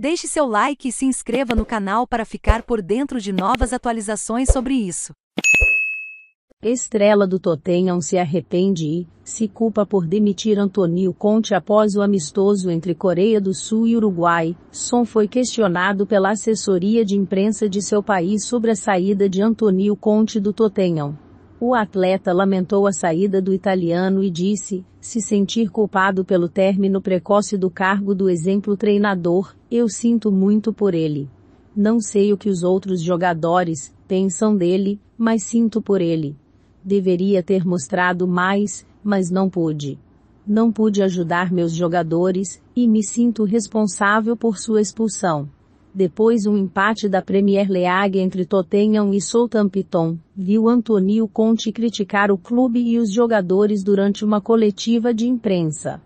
Deixe seu like e se inscreva no canal para ficar por dentro de novas atualizações sobre isso. Estrela do Totenham se arrepende e se culpa por demitir Antônio Conte após o amistoso entre Coreia do Sul e Uruguai. Son foi questionado pela assessoria de imprensa de seu país sobre a saída de Antônio Conte do Totenham. O atleta lamentou a saída do italiano e disse, se sentir culpado pelo término precoce do cargo do exemplo treinador, eu sinto muito por ele. Não sei o que os outros jogadores pensam dele, mas sinto por ele. Deveria ter mostrado mais, mas não pude. Não pude ajudar meus jogadores, e me sinto responsável por sua expulsão. Depois um empate da Premier League entre Tottenham e Southampton, viu Antonio Conte criticar o clube e os jogadores durante uma coletiva de imprensa.